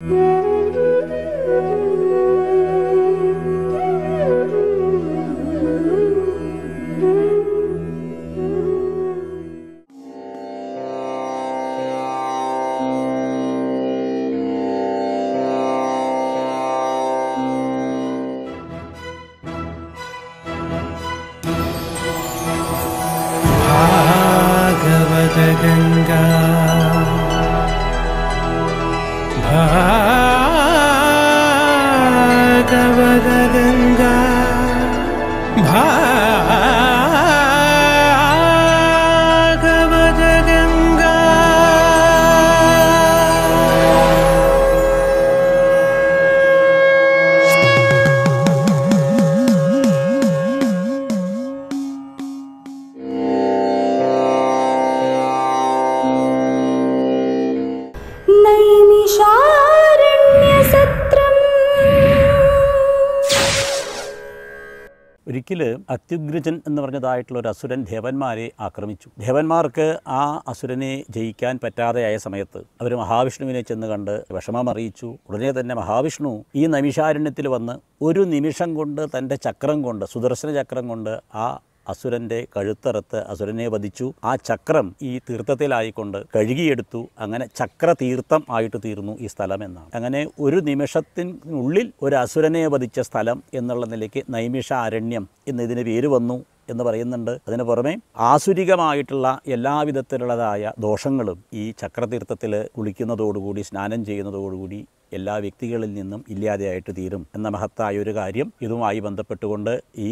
Música ഇടയ്ക്കിൽ അത്യുഗ്രജൻ എന്ന് പറഞ്ഞതായിട്ടുള്ള ഒരു അസുരൻ ദേവന്മാരെ ആക്രമിച്ചു ദേവന്മാർക്ക് ആ അസുരനെ ജയിക്കാൻ പറ്റാതെയായ സമയത്ത് അവർ മഹാവിഷ്ണുവിനെ ചെന്ന് കണ്ട് വിഷമം അറിയിച്ചു ഉടനെ തന്നെ മഹാവിഷ്ണു ഈ നമിഷാരണ്യത്തിൽ വന്ന് ഒരു നിമിഷം കൊണ്ട് തൻ്റെ ചക്രം കൊണ്ട് സുദർശന ചക്രം കൊണ്ട് ആ അസുരൻ്റെ കഴുത്തറത്ത് അസുരനെ വധിച്ചു ആ ചക്രം ഈ തീർത്ഥത്തിലായിക്കൊണ്ട് കഴുകിയെടുത്തു അങ്ങനെ ചക്ര തീർത്ഥം ആയിട്ട് തീർന്നു ഈ സ്ഥലം എന്നാണ് അങ്ങനെ ഒരു നിമിഷത്തിനുള്ളിൽ ഒരു അസുരനെ വധിച്ച സ്ഥലം എന്നുള്ള നിലയ്ക്ക് നൈമിഷ അരണ്യം എന്നതിന് പേര് വന്നു എന്ന് പറയുന്നുണ്ട് അതിന് പുറമെ ആസുരികമായിട്ടുള്ള എല്ലാവിധത്തിലുള്ളതായ ദോഷങ്ങളും ഈ ചക്രതീർത്ഥത്തിൽ കുളിക്കുന്നതോടുകൂടി സ്നാനം ചെയ്യുന്നതോടുകൂടി എല്ലാ വ്യക്തികളിൽ നിന്നും ഇല്ലാതെയായിട്ട് തീരും എന്ന മഹത്തായ ഒരു കാര്യം ഇതുമായി ബന്ധപ്പെട്ടുകൊണ്ട് ഈ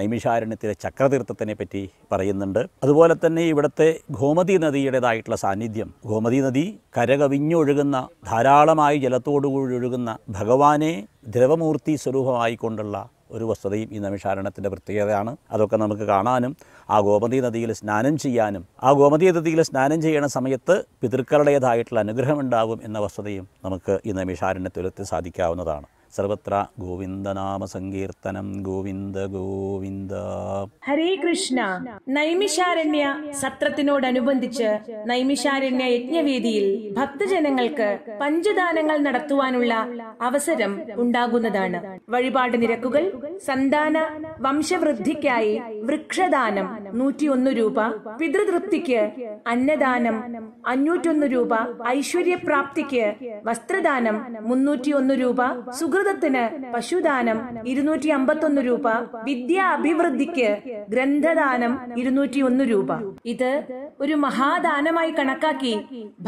നൈമിഷാരണ്യത്തിലെ ചക്രതീർത്ഥത്തിനെ പറ്റി പറയുന്നുണ്ട് അതുപോലെ തന്നെ ഇവിടുത്തെ ഗോമതി നദിയുടേതായിട്ടുള്ള സാന്നിധ്യം ഗോമതി നദി കരകവിഞ്ഞൊഴുകുന്ന ധാരാളമായി ജലത്തോടുകൂടി ഒഴുകുന്ന ഭഗവാനെ ദ്രവമൂർത്തി സ്വരൂപമായിക്കൊണ്ടുള്ള ഒരു വസ്തുതയും ഈ നമിഷാരണത്തിൻ്റെ പ്രത്യേകതയാണ് അതൊക്കെ നമുക്ക് കാണാനും ആ ഗോമതി നദിയിൽ സ്നാനം ചെയ്യാനും ആ ഗോമതി നദിയിൽ സ്നാനം ചെയ്യണ സമയത്ത് പിതൃക്കളുടേതായിട്ടുള്ള അനുഗ്രഹമുണ്ടാകും എന്ന വസ്തുതയും നമുക്ക് ഈ നമിഷാരണ്യത്തിലെത്തി സാധിക്കാവുന്നതാണ് സർവത്ര ഗോവിന്ദനാമസങ്കീർത്തനം ഗോവിന്ദ ഗോവിന്ദ ഹരേ കൃഷ്ണ നൈമിഷാരണ്യ സത്രത്തിനോടനുബന്ധിച്ച് നൈമിഷാരണ്യ യജ്ഞവേദിയിൽ ഭക്തജനങ്ങൾക്ക് പഞ്ചദാനങ്ങൾ നടത്തുവാനുള്ള അവസരം ഉണ്ടാകുന്നതാണ് വഴിപാട് നിരക്കുകൾ സന്താന വംശവൃദ്ധിക്കായി വൃക്ഷദാനം നൂറ്റിയൊന്ന് രൂപ പിതൃതൃപ്തിക്ക് അന്നദാനം അഞ്ഞൂറ്റൊന്ന് രൂപ ഐശ്വര്യപ്രാപ്തിക്ക് വസ്ത്രദാനം മുന്നൂറ്റിയൊന്ന് രൂപ സുഖ സംസ്കൃതത്തിന് പശുദാനം ഇരുന്നൂറ്റി അമ്പത്തി ഒന്ന് രൂപ വിദ്യാ അഭിവൃദ്ധിക്ക് ഗ്രന്ഥദാനം ഇരുന്നൂറ്റി ഒന്ന് രൂപ ഇത് ഒരു മഹാദാനമായി കണക്കാക്കി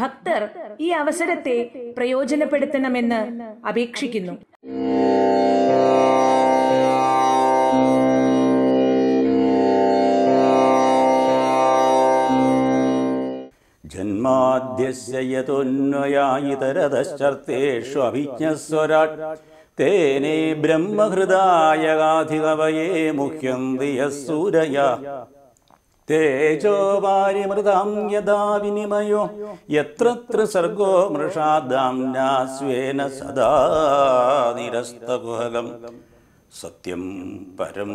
ഭക്തർ ഈ അവസരത്തെ പ്രയോജനപ്പെടുത്തണമെന്ന് അപേക്ഷിക്കുന്നു ജന്മാദ്യസ്യതൊന്വയായിതരതശ്ചർത്തേഷു അഭിജ്ഞസ്വരാട് തേനേ ബ്രഹ്മഹൃദായ ഗാധികവയേ മുഹ്യന്തിയസൂരയ തേജോ വാരിമൃതാം യഥാ വിനിമയോ യത്ര സർഗോ മൃഷാദാംനാ സ്വേന സദാ നിരസ്തകുഹകം സത്യം പരം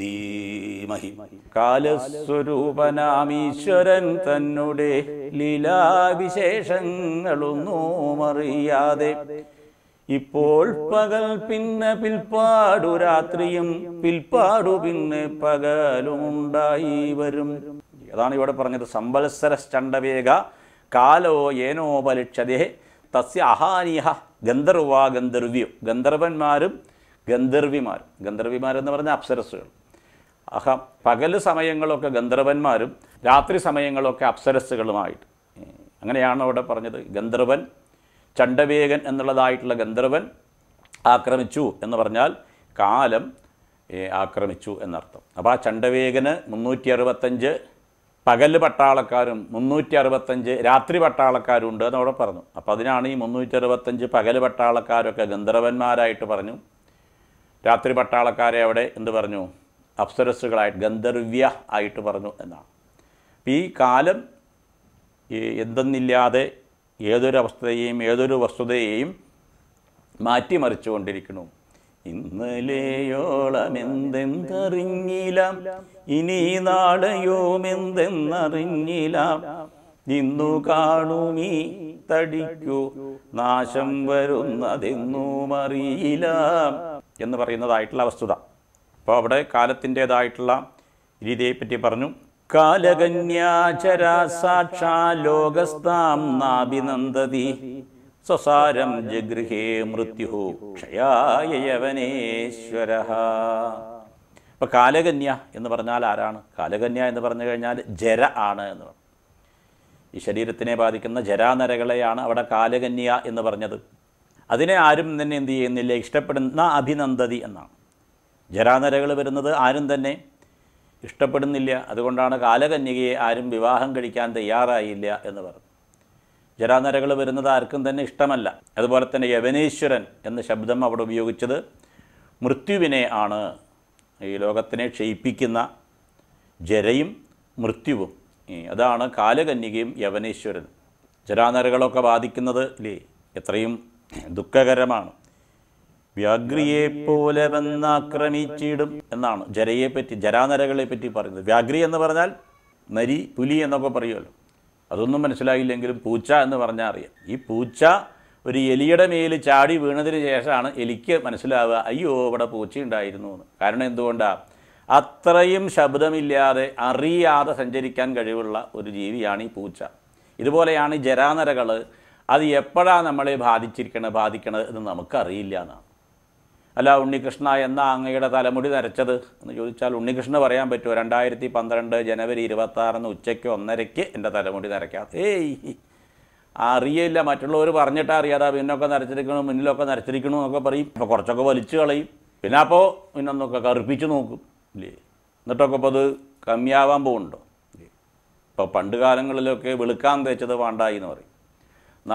ധീമഹി കാലസ്വരൂപനാമീശ്വരൻ തന്നുടെ ലീലാവിശേഷങ്ങളൊന്നും അറിയാതെ ഇപ്പോൾ പകൽ പിന്നെ പിൽപ്പാടു രാത്രിയും പിൽപ്പാടു പിന്നെ ഉണ്ടായി വരും അതാണ് ഇവിടെ പറഞ്ഞത് സംവത്സര ചണ്ടവേഗ കാലോ പലിക്ഷതേ തസ്യ അഹാനിയ ഗന്ധർവ ഗന്ധർവ്യു ഗന്ധർവന്മാരും ഗന്ധർവിമാരും ഗന്ധർവിമാരെന്ന് പറഞ്ഞ അപ്സരസ്സുകൾ അഹ പകൽ സമയങ്ങളൊക്കെ ഗന്ധർവന്മാരും രാത്രി സമയങ്ങളൊക്കെ അപ്സരസ്സുകളുമായിട്ട് അങ്ങനെയാണ് അവിടെ പറഞ്ഞത് ഗന്ധർവൻ ചണ്ഡവേഗൻ എന്നുള്ളതായിട്ടുള്ള ഗന്ധർവൻ ആക്രമിച്ചു എന്ന് പറഞ്ഞാൽ കാലം ആക്രമിച്ചു എന്നർത്ഥം അപ്പോൾ ആ ചണ്ടവേകന് മുന്നൂറ്റി അറുപത്തഞ്ച് പകൽ പട്ടാളക്കാരും മുന്നൂറ്റി അറുപത്തഞ്ച് രാത്രി പട്ടാളക്കാരും ഉണ്ട് എന്നവിടെ പറഞ്ഞു അപ്പോൾ അതിനാണ് ഈ മുന്നൂറ്റി അറുപത്തഞ്ച് പകൽ പട്ടാളക്കാരൊക്കെ ഗന്ധർവന്മാരായിട്ട് പറഞ്ഞു രാത്രി പട്ടാളക്കാരെ അവിടെ എന്ത് പറഞ്ഞു അപ്സരസ്സുകളായിട്ട് ഗന്ധർവ്യ ആയിട്ട് പറഞ്ഞു എന്നാണ് ഈ കാലം എന്തെന്നില്ലാതെ ഏതൊരവസ്ഥയെയും ഏതൊരു വസ്തുതയെയും മാറ്റിമറിച്ചുകൊണ്ടിരിക്കുന്നു ഇന്നലെയോളമെന്തെന്തറിഞ്ഞില്ല ഇനി നാളെയോമെന്തെന്നറിഞ്ഞില്ല ഇന്നു കാണുമീ തടിക്കു നാശം വരുന്നതെന്നുമറിയില്ല എന്ന് പറയുന്നതായിട്ടുള്ള വസ്തുത അപ്പോൾ അവിടെ കാലത്തിൻ്റെതായിട്ടുള്ള രീതിയെപ്പറ്റി പറഞ്ഞു കാലകന്യാചരാസാക്ഷാ ലോകസ്ഥാം നാഭിനന്ദതി സ്വസാരം ജഗൃഹേ മൃത്യു ക്ഷയായവനേശ്വര യവനേശ്വര കാലകന്യ എന്ന് പറഞ്ഞാൽ ആരാണ് കാലകന്യ എന്ന് പറഞ്ഞു കഴിഞ്ഞാൽ ജര ആണ് എന്ന് പറഞ്ഞു ഈ ശരീരത്തിനെ ബാധിക്കുന്ന ജരാനരകളെയാണ് അവിടെ കാലകന്യ എന്ന് പറഞ്ഞത് അതിനെ ആരും തന്നെ എന്ത് ചെയ്യുന്നില്ല ഇഷ്ടപ്പെടുന്ന അഭിനന്ദതി എന്നാണ് ജരാനരകൾ വരുന്നത് ആരും തന്നെ ഇഷ്ടപ്പെടുന്നില്ല അതുകൊണ്ടാണ് കാലകന്യകയെ ആരും വിവാഹം കഴിക്കാൻ തയ്യാറായില്ല എന്ന് പറഞ്ഞു ജരാനരകൾ വരുന്നത് ആർക്കും തന്നെ ഇഷ്ടമല്ല അതുപോലെ തന്നെ യവനേശ്വരൻ എന്ന ശബ്ദം അവിടെ ഉപയോഗിച്ചത് മൃത്യുവിനെ ആണ് ഈ ലോകത്തിനെ ക്ഷയിപ്പിക്കുന്ന ജരയും മൃത്യുവും അതാണ് കാലകന്യകയും യവനേശ്വരനും ജരാനരകളൊക്കെ ബാധിക്കുന്നത് ഇല്ലേ എത്രയും ദുഃഖകരമാണ് വ്യാഗ്രിയെ പോലെ വന്നാക്രമിച്ചിടും എന്നാണ് ജരയെ പറ്റി ജരാനരകളെ പറ്റി പറയുന്നത് വ്യാഗ്രി എന്ന് പറഞ്ഞാൽ നരി പുലി എന്നൊക്കെ പറയുമല്ലോ അതൊന്നും മനസ്സിലായില്ലെങ്കിലും പൂച്ച എന്ന് പറഞ്ഞാൽ അറിയാം ഈ പൂച്ച ഒരു എലിയുടെ മേൽ ചാടി വീണതിന് ശേഷമാണ് എലിക്ക് മനസ്സിലാവുക അയ്യോ ഇവിടെ പൂച്ചയുണ്ടായിരുന്നു എന്ന് കാരണം എന്തുകൊണ്ടാണ് അത്രയും ശബ്ദമില്ലാതെ അറിയാതെ സഞ്ചരിക്കാൻ കഴിവുള്ള ഒരു ജീവിയാണ് ഈ പൂച്ച ഇതുപോലെയാണ് ജരാനരകൾ അത് എപ്പോഴാണ് നമ്മളെ ബാധിച്ചിരിക്കണത് ബാധിക്കണത് എന്ന് നമുക്കറിയില്ല എന്നാണ് അല്ല ഉണ്ണികൃഷ്ണ എന്ന അങ്ങയുടെ തലമുടി നരച്ചത് എന്ന് ചോദിച്ചാൽ ഉണ്ണികൃഷ്ണന് പറയാൻ പറ്റുമോ രണ്ടായിരത്തി പന്ത്രണ്ട് ജനുവരി ഇരുപത്താറിന് ഉച്ചയ്ക്ക് ഒന്നരയ്ക്ക് എൻ്റെ തലമുടി നരയ്ക്കാം ഏയ് അറിയില്ല മറ്റുള്ളവർ പറഞ്ഞിട്ടാ അറിയാതെ പിന്നൊക്കെ നരച്ചിരിക്കണം മുന്നിലൊക്കെ നരച്ചിരിക്കണം എന്നൊക്കെ പറയും അപ്പോൾ കുറച്ചൊക്കെ വലിച്ചു കളയും പിന്നെ അപ്പോൾ ഒന്നൊക്കെ കറുപ്പിച്ച് നോക്കും ഇല്ലേ എന്നിട്ടൊക്കെ അപ്പോൾ അത് കമ്മിയാവാൻ പോകുന്നുണ്ടോ ഇപ്പോൾ പണ്ട് കാലങ്ങളിലൊക്കെ വെളുക്കാൻ തേച്ചത് വാണ്ടായി എന്ന് പറയും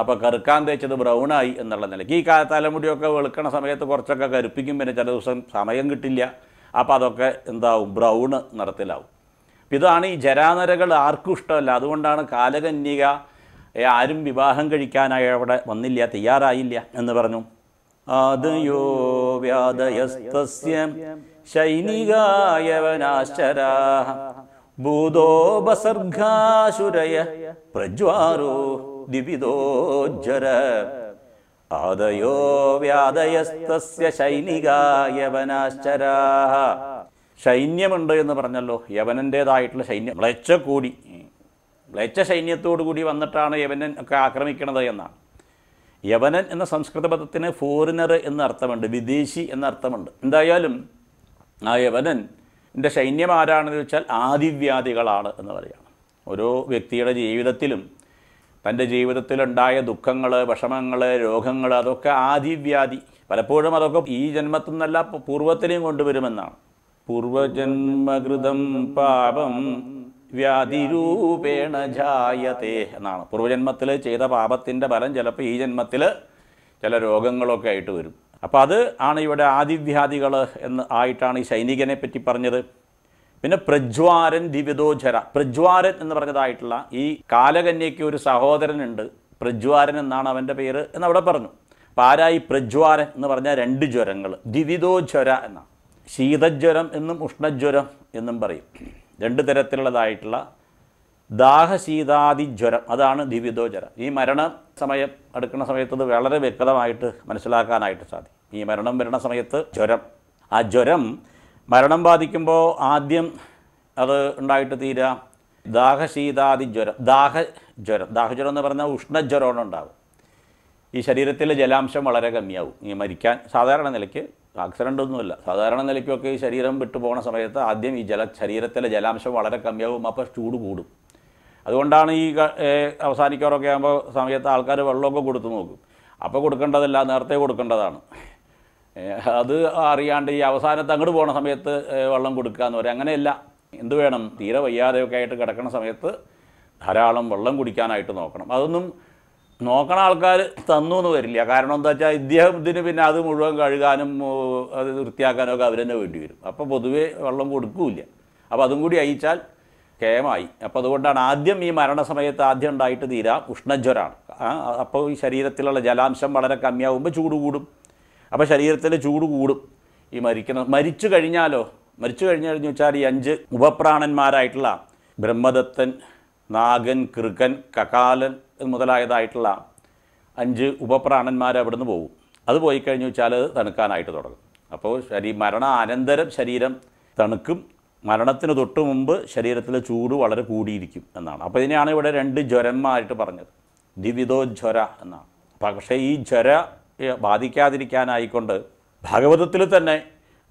അപ്പോൾ കറുക്കാൻ തേച്ചത് ബ്രൗണായി എന്നുള്ള നിലയ്ക്ക് ഈ തലമുടിയൊക്കെ വെളുക്കണ സമയത്ത് കുറച്ചൊക്കെ കരുപ്പിക്കും പിന്നെ ചില ദിവസം സമയം കിട്ടില്ല അപ്പോൾ അതൊക്കെ എന്താവും ബ്രൗണ് നിറത്തിലാവും അപ്പം ഇതാണ് ഈ ജരാനരകൾ ആർക്കും ഇഷ്ടമല്ല അതുകൊണ്ടാണ് കാലകന്യക ആരും വിവാഹം കഴിക്കാനായി അവിടെ വന്നില്ല തയ്യാറായില്ല എന്ന് പറഞ്ഞു ആദയോ വ്യാദയസ്തസ്യം ശൈനികായവനാശ്ചരാ ഭൂതോപസർഗാശുരയ പ്രജ്വാരോ ദ്വിവിധോജ്വര ആദയോ വ്യാദയസ്തസ്യ ശൈനികാ യവനാശ്ചരാ സൈന്യമുണ്ട് എന്ന് പറഞ്ഞല്ലോ യവനൻ്റേതായിട്ടുള്ള സൈന്യം മ്ലച്ച കൂടി മ്ലച്ച സൈന്യത്തോടു കൂടി വന്നിട്ടാണ് യവനൻ ഒക്കെ ആക്രമിക്കണത് എന്നാണ് യവനൻ എന്ന സംസ്കൃത പദത്തിന് ഫോറിനർ എന്ന അർത്ഥമുണ്ട് വിദേശി എന്ന അർത്ഥമുണ്ട് എന്തായാലും ആ യവനൻ എൻ്റെ സൈന്യം ആരാണെന്ന് ചോദിച്ചാൽ ആദിവ്യാധികളാണ് എന്ന് പറയാം ഓരോ വ്യക്തിയുടെ ജീവിതത്തിലും തൻ്റെ ജീവിതത്തിലുണ്ടായ ദുഃഖങ്ങൾ വിഷമങ്ങൾ രോഗങ്ങൾ അതൊക്കെ ആദിവ്യാധി പലപ്പോഴും അതൊക്കെ ഈ ജന്മത്തിൽ നിന്നല്ല പൂർവ്വത്തിനെയും കൊണ്ടുവരുമെന്നാണ് പൂർവജന്മകൃതം പാപം വ്യാധിരൂപേണ ജായതേ എന്നാണ് പൂർവ്വജന്മത്തിൽ ചെയ്ത പാപത്തിൻ്റെ ഫലം ചിലപ്പോൾ ഈ ജന്മത്തിൽ ചില രോഗങ്ങളൊക്കെ ആയിട്ട് വരും അപ്പോൾ അത് ആണ് ഇവിടെ ആദിവ്യാധികൾ എന്ന് ആയിട്ടാണ് ഈ സൈനികനെ പറ്റി പറഞ്ഞത് പിന്നെ പ്രജ്വാരൻ ദിവ്യതോജര പ്രജ്വാരൻ എന്ന് പറഞ്ഞതായിട്ടുള്ള ഈ കാലകന്യയ്ക്ക് ഒരു സഹോദരനുണ്ട് പ്രജ്വാരൻ എന്നാണ് അവൻ്റെ പേര് എന്ന് അവിടെ പറഞ്ഞു അപ്പോൾ ആരായി പ്രജ്വാരൻ എന്ന് പറഞ്ഞാൽ രണ്ട് ജ്വരങ്ങൾ ദിവിതോജ്വര എന്നാണ് ശീതജ്വരം എന്നും ഉഷ്ണജ്വരം എന്നും പറയും രണ്ട് തരത്തിലുള്ളതായിട്ടുള്ള ദാഹശീതാദിജ്വരം അതാണ് ദിവിതോജ്വരം ഈ മരണ സമയം അടുക്കുന്ന സമയത്ത് വളരെ വ്യക്തമായിട്ട് മനസ്സിലാക്കാനായിട്ട് സാധിക്കും ഈ മരണം വരണ സമയത്ത് ജ്വരം ആ ജ്വരം മരണം ബാധിക്കുമ്പോൾ ആദ്യം അത് ഉണ്ടായിട്ട് തീരാ ദാഹശീതാദി ജ്വരം ദാഹജ്വരം ദാഹജ്വരം എന്ന് പറഞ്ഞാൽ ഉഷ്ണജ്വരമാണ് ഉണ്ടാകും ഈ ശരീരത്തിലെ ജലാംശം വളരെ കമ്മിയാവും ഈ മരിക്കാൻ സാധാരണ നിലയ്ക്ക് ആക്സിഡൻ്റ് ഒന്നുമില്ല സാധാരണ നിലയ്ക്കൊക്കെ ഈ ശരീരം വിട്ടു പോകുന്ന സമയത്ത് ആദ്യം ഈ ജല ശരീരത്തിലെ ജലാംശം വളരെ കമ്മിയാവും അപ്പോൾ ചൂട് കൂടും അതുകൊണ്ടാണ് ഈ അവസാനിക്കാറൊക്കെ ആകുമ്പോൾ സമയത്ത് ആൾക്കാർ വെള്ളമൊക്കെ കൊടുത്തു നോക്കും അപ്പോൾ കൊടുക്കേണ്ടതല്ല നേരത്തെ കൊടുക്കേണ്ടതാണ് അത് അറിയാണ്ട് ഈ അവസാനത്ത് അങ്ങോട്ട് പോണ സമയത്ത് വെള്ളം കൊടുക്കുക എന്ന് പറയും അങ്ങനെയല്ല എന്ത് വേണം തീരെ വയ്യാതെയൊക്കെ ആയിട്ട് കിടക്കുന്ന സമയത്ത് ധാരാളം വെള്ളം കുടിക്കാനായിട്ട് നോക്കണം അതൊന്നും നോക്കണ ആൾക്കാർ തന്നു എന്ന് വരില്ല കാരണം എന്താ വെച്ചാൽ ഇദ്ദേഹത്തിന് പിന്നെ അത് മുഴുവൻ കഴുകാനും അത് വൃത്തിയാക്കാനും ഒക്കെ അവരെന്നെ വേണ്ടി വരും അപ്പോൾ പൊതുവേ വെള്ളം കൊടുക്കില്ല അപ്പോൾ അതും കൂടി അയച്ചാൽ കേമായി അപ്പോൾ അതുകൊണ്ടാണ് ആദ്യം ഈ മരണസമയത്ത് ആദ്യം ഉണ്ടായിട്ട് തീരാം ഉഷ്ണജ്വരാണ് അപ്പോൾ ഈ ശരീരത്തിലുള്ള ജലാംശം വളരെ കമ്മിയാവുമ്പോൾ ചൂട് കൂടും അപ്പോൾ ശരീരത്തിൽ ചൂട് കൂടും ഈ മരിക്കുന്ന മരിച്ചു കഴിഞ്ഞാലോ മരിച്ചു കഴിഞ്ഞാൽ എന്ന് വെച്ചാൽ ഈ അഞ്ച് ഉപപ്രാണന്മാരായിട്ടുള്ള ബ്രഹ്മദത്തൻ നാഗൻ കൃകൻ കകാലൻ മുതലായതായിട്ടുള്ള അഞ്ച് ഉപപ്രാണന്മാർ നിന്ന് പോകും അത് പോയി കഴിഞ്ഞു വെച്ചാൽ അത് തണുക്കാനായിട്ട് തുടങ്ങും അപ്പോൾ ശരീ മരണ അനന്തരം ശരീരം തണുക്കും മരണത്തിന് തൊട്ട് മുമ്പ് ശരീരത്തിലെ ചൂട് വളരെ കൂടിയിരിക്കും എന്നാണ് അപ്പോൾ ഇതിനെയാണ് ഇവിടെ രണ്ട് ജ്വരന്മാരായിട്ട് പറഞ്ഞത് ദ്വിവിധോ ജ്വര എന്നാണ് പക്ഷേ ഈ ജ്വര ബാധിക്കാതിരിക്കാനായിക്കൊണ്ട് ഭാഗവതത്തിൽ തന്നെ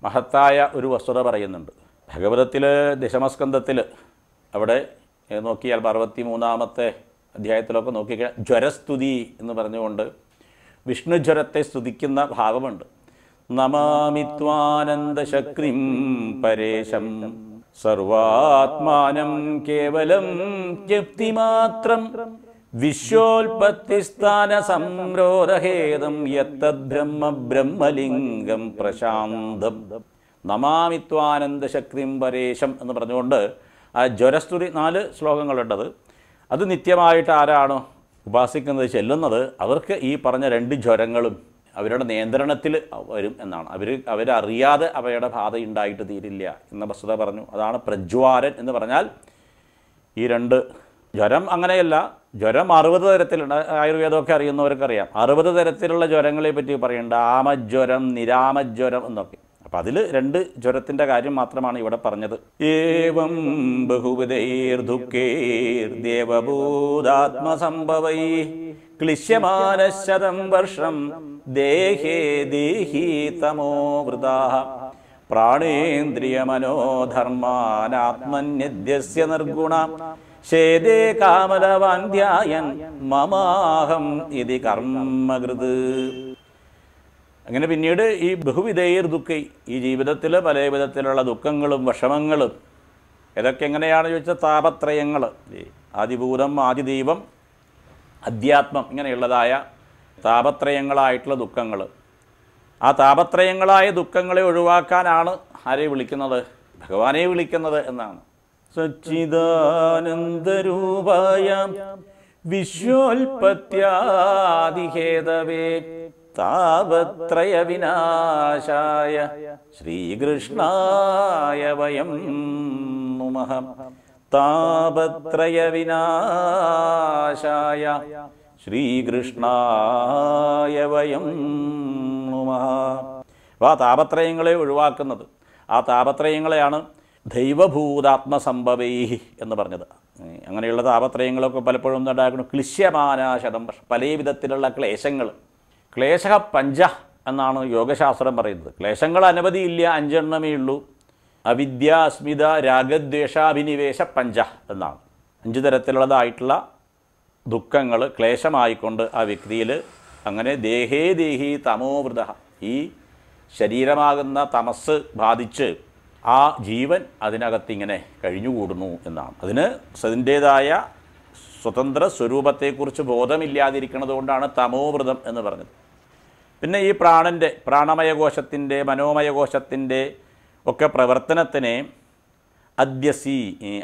മഹത്തായ ഒരു വസ്തുത പറയുന്നുണ്ട് ഭഗവതത്തിൽ ദശമസ്കന്ധത്തിൽ അവിടെ നോക്കിയാൽ അറുപത്തി മൂന്നാമത്തെ അധ്യായത്തിലൊക്കെ നോക്കിക്കഴിഞ്ഞാൽ ജ്വരസ്തുതി എന്ന് പറഞ്ഞുകൊണ്ട് വിഷ്ണുജ്വരത്തെ സ്തുതിക്കുന്ന ഭാവമുണ്ട് നമാമിത്വാനന്ദശക്തിം പരേശം സർവാത്മാനം കേവലം മാത്രം സ്ഥാന സംരോധഹേതം യത്തദ്ബ്രഹ്മ ബ്രഹ്മലിംഗം പ്രശാന്തം നമാമിത്വാനന്ദ ശക്തിം പരേശം എന്ന് പറഞ്ഞുകൊണ്ട് ആ ജ്വരസ്തുതി നാല് ശ്ലോകങ്ങളുണ്ടത് അത് നിത്യമായിട്ട് ആരാണോ ഉപാസിക്കുന്നത് ചെല്ലുന്നത് അവർക്ക് ഈ പറഞ്ഞ രണ്ട് ജ്വരങ്ങളും അവരുടെ നിയന്ത്രണത്തിൽ വരും എന്നാണ് അവർ അവരറിയാതെ അവയുടെ ബാധ ഉണ്ടായിട്ട് തീരില്ല എന്ന വസ്തുത പറഞ്ഞു അതാണ് പ്രജ്വാരൻ എന്ന് പറഞ്ഞാൽ ഈ രണ്ട് ജ്വരം അങ്ങനെയല്ല ജ്വരം അറുപത് തരത്തിലുണ്ട് ആയുർവേദമൊക്കെ അറിയുന്നവർക്കറിയാം അറുപത് തരത്തിലുള്ള ജ്വരങ്ങളെ പറ്റി പറയേണ്ട ആമജ്വരം നിരാമജ്വരം എന്നൊക്കെ അപ്പം അതിൽ രണ്ട് ജ്വരത്തിൻ്റെ കാര്യം മാത്രമാണ് ഇവിടെ പറഞ്ഞത് ഏവം ബഹുബുധൈർദുഃഖേർദേവഭൂതാത്മസംഭവൈ ക്ലിശ്യമാനശതം വർഷം ദേഹേ ദേഹി തമോ വൃതാ പ്രാണേന്ദ്രിയമനോധർമാനാത്മന്യദ്യസ്യ നിർഗുണ ശേദേ കാമലവാന്ധ്യായൻ മമാഹം ഇതി കർമ്മകൃത് അങ്ങനെ പിന്നീട് ഈ ബഹുവിധേയർ ദുഃഖി ഈ ജീവിതത്തിൽ പല വിധത്തിലുള്ള ദുഃഖങ്ങളും വിഷമങ്ങളും ഇതൊക്കെ എങ്ങനെയാണ് ചോദിച്ചാൽ താപത്രയങ്ങൾ ആദിഭൂതം ആദിദൈവം അധ്യാത്മം ഇങ്ങനെയുള്ളതായ താപത്രയങ്ങളായിട്ടുള്ള ദുഃഖങ്ങൾ ആ താപത്രയങ്ങളായ ദുഃഖങ്ങളെ ഒഴിവാക്കാനാണ് ആരെ വിളിക്കുന്നത് ഭഗവാനെ വിളിക്കുന്നത് എന്നാണ് സച്ചിദാനന്ദരൂപായ വിശ്വോൽപത്യാദിഹേതവേ താപത്രയ വിനാശായ ശ്രീകൃഷ്ണായ വയം നുമഹം താപത്രയ വിനാശായ ശ്രീകൃഷ്ണായ വയം നുമഹ അപ്പോൾ ആ താപത്രയങ്ങളെ ഒഴിവാക്കുന്നത് ആ താപത്രയങ്ങളെയാണ് ദൈവഭൂതാത്മസംഭവൈ എന്ന് പറഞ്ഞത് അങ്ങനെയുള്ള താപത്രയങ്ങളൊക്കെ പലപ്പോഴും ഉണ്ടാക്കുന്നു ക്ലിശ്യമാനാശതം പല വിധത്തിലുള്ള ക്ലേശങ്ങൾ ക്ലേശ പഞ്ച എന്നാണ് യോഗശാസ്ത്രം പറയുന്നത് ക്ലേശങ്ങൾ അനവധിയില്ല അഞ്ചെണ്ണമേ ഉള്ളൂ അവിദ്യ അസ്മിത രാഗദ്വേഷാഭിനിവേശ പഞ്ച എന്നാണ് അഞ്ച് തരത്തിലുള്ളതായിട്ടുള്ള ദുഃഖങ്ങൾ ക്ലേശമായിക്കൊണ്ട് ആ വ്യക്തിയിൽ അങ്ങനെ ദേഹേ ദേഹി തമോവൃത ഈ ശരീരമാകുന്ന തമസ് ബാധിച്ച് ആ ജീവൻ അതിനകത്ത് ഇങ്ങനെ കഴിഞ്ഞുകൂടുന്നു എന്നാണ് അതിന് അതിൻ്റേതായ സ്വതന്ത്ര സ്വരൂപത്തെക്കുറിച്ച് ബോധമില്ലാതിരിക്കുന്നതുകൊണ്ടാണ് കൊണ്ടാണ് തമോവ്രതം എന്ന് പറഞ്ഞത് പിന്നെ ഈ പ്രാണൻ്റെ പ്രാണമയകോശത്തിൻ്റെ മനോമയകോശത്തിൻ്റെ ഒക്കെ പ്രവർത്തനത്തിന് അദ്യസി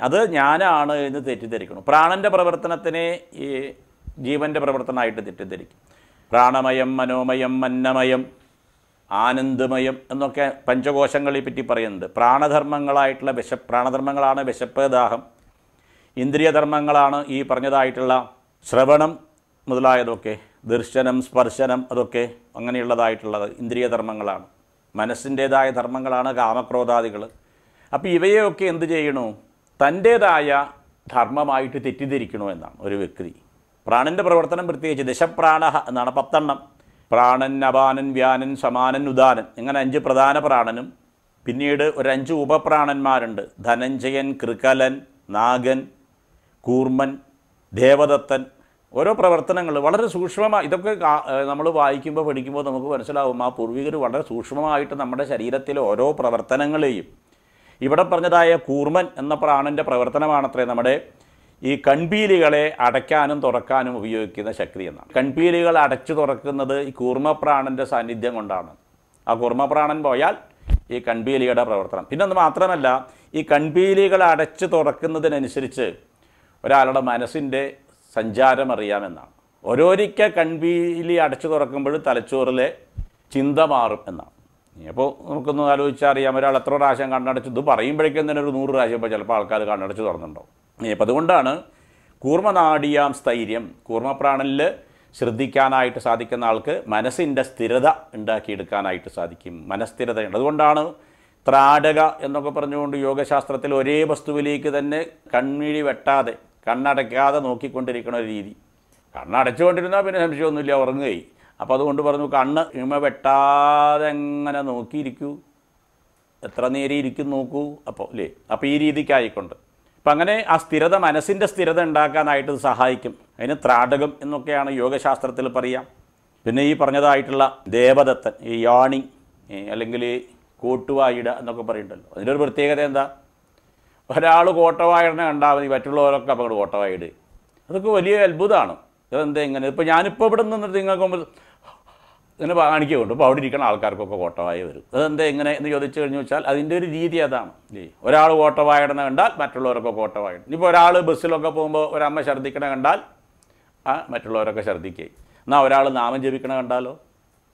അത് ഞാനാണ് എന്ന് തെറ്റിദ്ധരിക്കണം പ്രാണൻ്റെ പ്രവർത്തനത്തിനെ ഈ ജീവൻ്റെ പ്രവർത്തനമായിട്ട് തെറ്റിദ്ധരിക്കും പ്രാണമയം മനോമയം മന്നമയം ആനന്ദമയം എന്നൊക്കെ പഞ്ചകോശങ്ങളെ പറ്റി പറയുന്നുണ്ട് പ്രാണധർമ്മങ്ങളായിട്ടുള്ള വിശ പ്രാണധർമ്മങ്ങളാണ് വിശപ്പ് ദാഹം ഇന്ദ്രിയധർമ്മങ്ങളാണ് ഈ പറഞ്ഞതായിട്ടുള്ള ശ്രവണം മുതലായതൊക്കെ ദർശനം സ്പർശനം അതൊക്കെ അങ്ങനെയുള്ളതായിട്ടുള്ളത് ഇന്ദ്രിയധർമ്മങ്ങളാണ് മനസ്സിൻ്റേതായ ധർമ്മങ്ങളാണ് കാമക്രോധാദികൾ അപ്പോൾ ഇവയൊക്കെ എന്ത് ചെയ്യണു തൻ്റേതായ ധർമ്മമായിട്ട് തെറ്റിദ്ധരിക്കണോ എന്നാണ് ഒരു വ്യക്തി പ്രാണിൻ്റെ പ്രവർത്തനം പ്രത്യേകിച്ച് ദശപ്രാണ എന്നാണ് പത്തെണ്ണം പ്രാണൻ അപാനൻ വ്യാനൻ സമാനൻ ഉദാനൻ ഇങ്ങനെ അഞ്ച് പ്രധാന പ്രാണനും പിന്നീട് ഒരഞ്ച് ഉപപ്രാണന്മാരുണ്ട് ധനഞ്ജയൻ കൃകലൻ നാഗൻ കൂർമൻ ദേവദത്തൻ ഓരോ പ്രവർത്തനങ്ങൾ വളരെ സൂക്ഷ്മമായി ഇതൊക്കെ നമ്മൾ വായിക്കുമ്പോൾ പഠിക്കുമ്പോൾ നമുക്ക് മനസ്സിലാവും ആ പൂർവികർ വളരെ സൂക്ഷ്മമായിട്ട് നമ്മുടെ ശരീരത്തിലെ ഓരോ പ്രവർത്തനങ്ങളെയും ഇവിടെ പറഞ്ഞതായ കൂർമൻ എന്ന പ്രാണൻ്റെ പ്രവർത്തനമാണത്രേ നമ്മുടെ ഈ കൺപീലികളെ അടയ്ക്കാനും തുറക്കാനും ഉപയോഗിക്കുന്ന ശക്തി എന്നാണ് കൺപീലികൾ അടച്ചു തുറക്കുന്നത് ഈ കൂർമ്മപ്രാണൻ്റെ സാന്നിധ്യം കൊണ്ടാണ് ആ കൂർമ്മപ്രാണൻ പോയാൽ ഈ കൺപീലിയുടെ പ്രവർത്തനം പിന്നെ അത് മാത്രമല്ല ഈ കൺപീലികൾ അടച്ചു തുറക്കുന്നതിനനുസരിച്ച് ഒരാളുടെ മനസ്സിൻ്റെ സഞ്ചാരം അറിയാമെന്നാണ് ഓരോരിക്കൽ കൺപീലി അടച്ചു തുറക്കുമ്പോൾ തലച്ചോറിലെ ചിന്ത മാറും എന്നാണ് അപ്പോൾ നമുക്കൊന്ന് ആലോചിച്ചറിയാം ഒരാൾ എത്ര പ്രാവശ്യം കണ്ണടച്ചു ഇത് പറയുമ്പോഴേക്കും തന്നെ ഒരു നൂറ് പ്രാവശ്യം ഇപ്പോൾ ചിലപ്പോൾ ആൾക്കാർ കണ്ണടച്ച് തുറന്നുണ്ടാവും അപ്പം അതുകൊണ്ടാണ് കൂർമ്മനാടിയാം സ്ഥൈര്യം കൂർമ്മപ്രാണനിൽ ശ്രദ്ധിക്കാനായിട്ട് സാധിക്കുന്ന ആൾക്ക് മനസ്സിൻ്റെ സ്ഥിരത ഉണ്ടാക്കിയെടുക്കാനായിട്ട് സാധിക്കും മനസ്ഥിരത അതുകൊണ്ടാണ് ത്രാടക എന്നൊക്കെ പറഞ്ഞുകൊണ്ട് യോഗശാസ്ത്രത്തിൽ ഒരേ വസ്തുവിലേക്ക് തന്നെ കണ്ണിഴി വെട്ടാതെ കണ്ണടയ്ക്കാതെ നോക്കിക്കൊണ്ടിരിക്കണ ഒരു രീതി കണ്ണടച്ചുകൊണ്ടിരുന്നാൽ പിന്നെ സംശയമൊന്നുമില്ല ഉറങ്ങുകയായി അപ്പോൾ അതുകൊണ്ട് പറഞ്ഞു കണ്ണ് ഇമ വെട്ടാതെ എങ്ങനെ നോക്കിയിരിക്കൂ എത്ര നേരെ ഇരിക്കും നോക്കൂ അപ്പോൾ അല്ലേ അപ്പോൾ ഈ രീതിക്കായിക്കൊണ്ട് അപ്പം അങ്ങനെ ആ സ്ഥിരത മനസ്സിൻ്റെ സ്ഥിരത ഉണ്ടാക്കാനായിട്ട് സഹായിക്കും അതിന് ത്രാടകം എന്നൊക്കെയാണ് യോഗശാസ്ത്രത്തിൽ പറയാം പിന്നെ ഈ പറഞ്ഞതായിട്ടുള്ള ദേവദത്തൻ ഈ യാണി അല്ലെങ്കിൽ കോട്ടുവായിട എന്നൊക്കെ പറയുന്നുണ്ടല്ലോ അതിൻ്റെ ഒരു പ്രത്യേകത എന്താ ഒരാൾ കോട്ടവായിടനെ കണ്ടാൽ മതി മറ്റുള്ളവരൊക്കെ അപകടം കോട്ടവായിട് അതൊക്കെ വലിയ അത്ഭുതമാണ് ഇതെന്താ ഇങ്ങനെ ഇപ്പോൾ ഞാനിപ്പോൾ ഇവിടെ നിന്നിട്ട് നിങ്ങൾക്ക് ഇങ്ങനെ കാണിക്കുന്നുണ്ട് അപ്പോൾ അവിടെ ഇരിക്കുന്ന ആൾക്കാർക്കൊക്കെ ഓട്ടവായ വരും അതെന്താ എങ്ങനെ എന്ന് ചോദിച്ചു കഴിഞ്ഞു വെച്ചാൽ അതിൻ്റെ ഒരു രീതി അതാണ് ഇല്ലേ ഒരാൾ ഓട്ടവായിടുന്ന കണ്ടാൽ മറ്റുള്ളവരൊക്കെ ഓട്ടവായിടും ഇപ്പോൾ ഒരാൾ ബസ്സിലൊക്കെ പോകുമ്പോൾ ഒരമ്മ ഛർദ്ദിക്കണ കണ്ടാൽ ആ മറ്റുള്ളവരൊക്കെ ഛർദ്ദിക്കുകയും എന്നാൽ ഒരാൾ നാമം ജപിക്കണ കണ്ടാലോ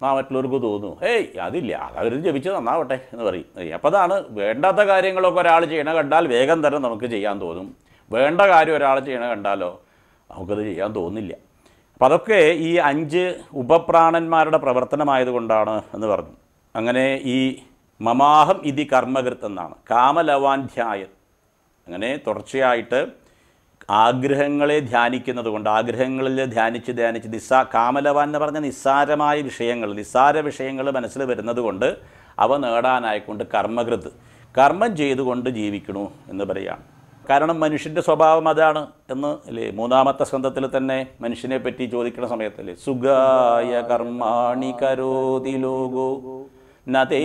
ആ മറ്റുള്ളവർക്ക് തോന്നുന്നു ഏയ് അതില്ല അതവരും ജപിച്ച് നന്നാവട്ടെ എന്ന് പറയും അപ്പോൾ അതാണ് വേണ്ടാത്ത കാര്യങ്ങളൊക്കെ ഒരാൾ ചെയ്യണ കണ്ടാൽ വേഗം തന്നെ നമുക്ക് ചെയ്യാൻ തോന്നും വേണ്ട കാര്യം ഒരാൾ ചെയ്യണ കണ്ടാലോ നമുക്കത് ചെയ്യാൻ തോന്നില്ല അപ്പം അതൊക്കെ ഈ അഞ്ച് ഉപപ്രാണന്മാരുടെ പ്രവർത്തനമായതുകൊണ്ടാണ് എന്ന് പറഞ്ഞു അങ്ങനെ ഈ മമാഹം ഇതി കർമ്മകൃത്ത് എന്നാണ് കാമലവാൻധ്യായൻ അങ്ങനെ തുടർച്ചയായിട്ട് ആഗ്രഹങ്ങളെ ധ്യാനിക്കുന്നത് കൊണ്ട് ആഗ്രഹങ്ങളിൽ ധ്യാനിച്ച് ധ്യാനിച്ച് നിസ്സാ കാമലവാൻ എന്ന് പറഞ്ഞ നിസ്സാരമായ വിഷയങ്ങൾ നിസ്സാര വിഷയങ്ങൾ മനസ്സിൽ വരുന്നത് കൊണ്ട് അവ നേടാനായിക്കൊണ്ട് കർമ്മകൃത് കർമ്മം ചെയ്തുകൊണ്ട് ജീവിക്കണു എന്ന് പറയുകയാണ് കാരണം മനുഷ്യൻ്റെ സ്വഭാവം അതാണ് എന്ന് അല്ലേ മൂന്നാമത്തെ സ്കന്ധത്തിൽ തന്നെ മനുഷ്യനെ പറ്റി ചോദിക്കുന്ന സമയത്തല്ലേ സുഖായ കർമാണി കരോതി ലോകോ നതേ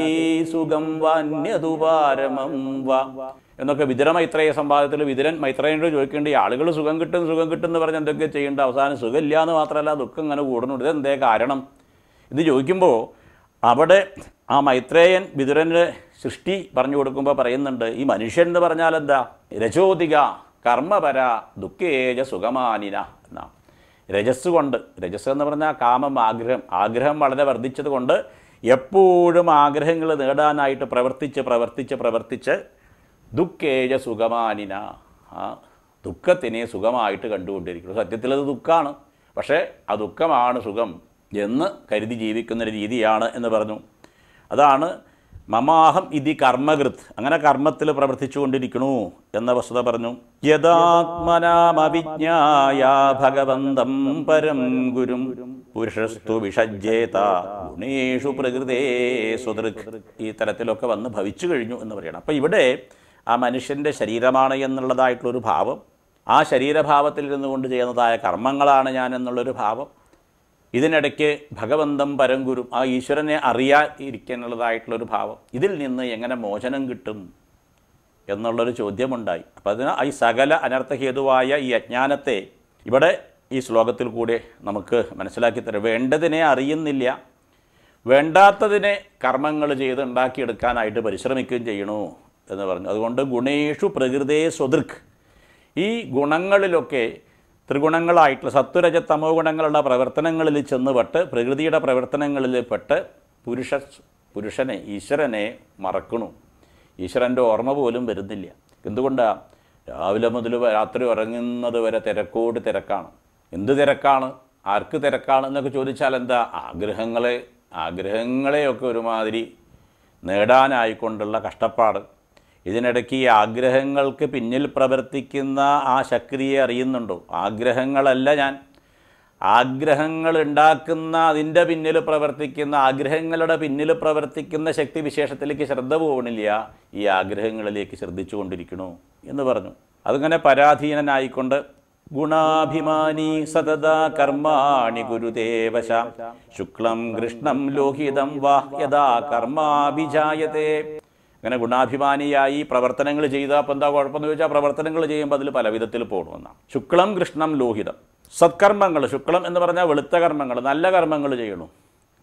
സുഖം വന്യതുപാരമം വാ എന്നൊക്കെ വിതര മൈത്രേയ സംവാദത്തിൽ വിതരൻ മൈത്രേയനോട് ചോദിക്കേണ്ട ആളുകൾ സുഖം കിട്ടും സുഖം കിട്ടും എന്ന് പറഞ്ഞ് എന്തൊക്കെ ചെയ്യേണ്ട അവസാനം സുഖമില്ല എന്ന് മാത്രമല്ല ദുഃഖം ഇങ്ങനെ കൂടുന്നുണ്ട് ഇതെന്തേ കാരണം ഇത് ചോദിക്കുമ്പോൾ അവിടെ ആ മൈത്രേയൻ വിതുരൻ്റെ സൃഷ്ടി പറഞ്ഞു കൊടുക്കുമ്പോൾ പറയുന്നുണ്ട് ഈ മനുഷ്യൻ എന്ന് പറഞ്ഞാൽ എന്താ രജോതിക കർമ്മപര ദുഃഖേജ സുഖമാനിന എന്നാ രജസ് കൊണ്ട് രജസ് എന്ന് പറഞ്ഞാൽ കാമം ആഗ്രഹം ആഗ്രഹം വളരെ വർദ്ധിച്ചത് കൊണ്ട് എപ്പോഴും ആഗ്രഹങ്ങൾ നേടാനായിട്ട് പ്രവർത്തിച്ച് പ്രവർത്തിച്ച് പ്രവർത്തിച്ച് ദുഃഖേജ സുഖമാനിന ആ ദുഃഖത്തിനെ സുഖമായിട്ട് കണ്ടുകൊണ്ടിരിക്കുന്നു സത്യത്തിൽ അത് ദുഃഖമാണ് പക്ഷേ ആ ദുഃഖമാണ് സുഖം എന്ന് കരുതി ജീവിക്കുന്ന രീതിയാണ് എന്ന് പറഞ്ഞു അതാണ് മമാഹം ഇതി കർമ്മകൃത് അങ്ങനെ കർമ്മത്തിൽ പ്രവർത്തിച്ചുകൊണ്ടിരിക്കണു എന്ന വസ്തുത പറഞ്ഞു യഥാത്മനാമവിജ്ഞായ ഭഗവന്തം പരം ഗുരും പുരുഷസ്തു വിഷജ്ജേത ഗുണേഷു പ്രകൃതേ സുദൃക് ഈ തരത്തിലൊക്കെ വന്ന് ഭവിച്ചു കഴിഞ്ഞു എന്ന് പറയണം അപ്പോൾ ഇവിടെ ആ മനുഷ്യൻ്റെ ശരീരമാണ് എന്നുള്ളതായിട്ടുള്ളൊരു ഭാവം ആ ശരീരഭാവത്തിൽ ഇരുന്നുകൊണ്ട് ചെയ്യുന്നതായ കർമ്മങ്ങളാണ് ഞാൻ എന്നുള്ളൊരു ഭാവം ഇതിനിടയ്ക്ക് ഭഗവന്തം പരംഗുരു ആ ഈശ്വരനെ അറിയാതിരിക്കാനുള്ളതായിട്ടുള്ളൊരു ഭാവം ഇതിൽ നിന്ന് എങ്ങനെ മോചനം കിട്ടും എന്നുള്ളൊരു ചോദ്യമുണ്ടായി അപ്പോൾ അതിന് ഈ സകല അനർത്ഥഹേതുവായ ഈ അജ്ഞാനത്തെ ഇവിടെ ഈ ശ്ലോകത്തിൽ കൂടി നമുക്ക് മനസ്സിലാക്കി തരാം വേണ്ടതിനെ അറിയുന്നില്ല വേണ്ടാത്തതിനെ കർമ്മങ്ങൾ ചെയ്ത് ഉണ്ടാക്കിയെടുക്കാനായിട്ട് പരിശ്രമിക്കുകയും ചെയ്യണു എന്ന് പറഞ്ഞു അതുകൊണ്ട് ഗുണേഷു പ്രകൃതേ സ്വദൃക് ഈ ഗുണങ്ങളിലൊക്കെ ത്രിഗുണങ്ങളായിട്ടുള്ള സത്വരജ തമോ ഗുണങ്ങളുടെ പ്രവർത്തനങ്ങളിൽ ചെന്നുപെട്ട് പ്രകൃതിയുടെ പ്രവർത്തനങ്ങളിൽ പെട്ട് പുരുഷ പുരുഷനെ ഈശ്വരനെ മറക്കണു ഈശ്വരൻ്റെ ഓർമ്മ പോലും വരുന്നില്ല എന്തുകൊണ്ടാണ് രാവിലെ മുതൽ രാത്രി ഉറങ്ങുന്നത് വരെ തിരക്കോട് തിരക്കാണ് എന്ത് തിരക്കാണ് ആർക്ക് തിരക്കാണ് എന്നൊക്കെ ചോദിച്ചാൽ എന്താ ആഗ്രഹങ്ങളെ ആഗ്രഹങ്ങളെയൊക്കെ ഒരുമാതിരി നേടാനായിക്കൊണ്ടുള്ള കഷ്ടപ്പാട് ഇതിനിടയ്ക്ക് ഈ ആഗ്രഹങ്ങൾക്ക് പിന്നിൽ പ്രവർത്തിക്കുന്ന ആ ശക്തിയെ അറിയുന്നുണ്ടോ ആഗ്രഹങ്ങളല്ല ഞാൻ ആഗ്രഹങ്ങൾ ഉണ്ടാക്കുന്ന അതിൻ്റെ പിന്നിൽ പ്രവർത്തിക്കുന്ന ആഗ്രഹങ്ങളുടെ പിന്നിൽ പ്രവർത്തിക്കുന്ന ശക്തി വിശേഷത്തിലേക്ക് ശ്രദ്ധ പോകണില്ല ഈ ആഗ്രഹങ്ങളിലേക്ക് ശ്രദ്ധിച്ചു കൊണ്ടിരിക്കണു എന്ന് പറഞ്ഞു അതങ്ങനെ പരാധീനനായിക്കൊണ്ട് ഗുണാഭിമാനി സതതാ കർമാണി ഗുരുദേവശ ശുക്ലം കൃഷ്ണം ലോഹിതം വാഹ്യതാ കർമാഭിജായതേ അങ്ങനെ ഗുണാഭിമാനിയായി പ്രവർത്തനങ്ങൾ ചെയ്താൽ അപ്പോൾ എന്താ കുഴപ്പമെന്ന് ചോദിച്ചാൽ പ്രവർത്തനങ്ങൾ ചെയ്യുമ്പോൾ അതിൽ പല വിധത്തിൽ പോകണമെന്നാണ് ശുക്ലം കൃഷ്ണം ലോഹിതം സത്കർമ്മങ്ങൾ ശുക്ലം എന്ന് പറഞ്ഞാൽ വെളുത്ത കർമ്മങ്ങൾ നല്ല കർമ്മങ്ങൾ ചെയ്യണം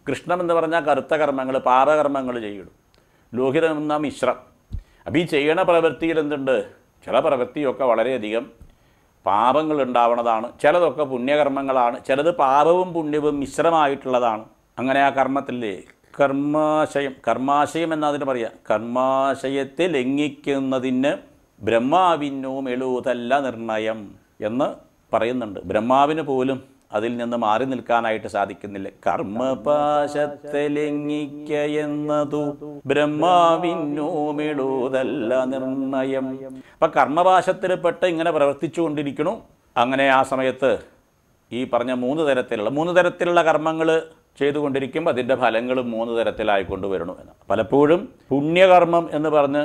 കൃഷ്ണം എന്ന് പറഞ്ഞാൽ കറുത്ത കർമ്മങ്ങൾ പാപകർമ്മങ്ങൾ ചെയ്യണം ലോഹിതം എന്നാൽ മിശ്രം അപ്പോൾ ഈ ചെയ്യണ പ്രവൃത്തിയിൽ എന്തുണ്ട് ചില പ്രവൃത്തിയൊക്കെ വളരെയധികം പാപങ്ങൾ ഉണ്ടാവണതാണ് ചിലതൊക്കെ പുണ്യകർമ്മങ്ങളാണ് ചിലത് പാപവും പുണ്യവും മിശ്രമായിട്ടുള്ളതാണ് അങ്ങനെ ആ കർമ്മത്തിൽ കർമാശയം കർമാശയം എന്നതിന് പറയാം കർമാശയത്തെ ലംഘിക്കുന്നതിന് ബ്രഹ്മാവിനോ എളുതല്ല നിർണയം എന്ന് പറയുന്നുണ്ട് ബ്രഹ്മാവിന് പോലും അതിൽ നിന്ന് മാറി നിൽക്കാനായിട്ട് സാധിക്കുന്നില്ല കർമ്മപാശത്തെ ലംഘിക്ക എന്നതു ബ്രഹ്മാവിനോമിളൂതല്ല നിർണയം അപ്പം കർമ്മപാശത്തിൽപ്പെട്ട് ഇങ്ങനെ പ്രവർത്തിച്ചു കൊണ്ടിരിക്കണു അങ്ങനെ ആ സമയത്ത് ഈ പറഞ്ഞ മൂന്ന് തരത്തിലുള്ള മൂന്ന് തരത്തിലുള്ള കർമ്മങ്ങൾ ചെയ്തുകൊണ്ടിരിക്കും അതിൻ്റെ ഫലങ്ങളും മൂന്ന് തരത്തിലായിക്കൊണ്ട് വരണു എന്ന് പലപ്പോഴും പുണ്യകർമ്മം എന്ന് പറഞ്ഞ്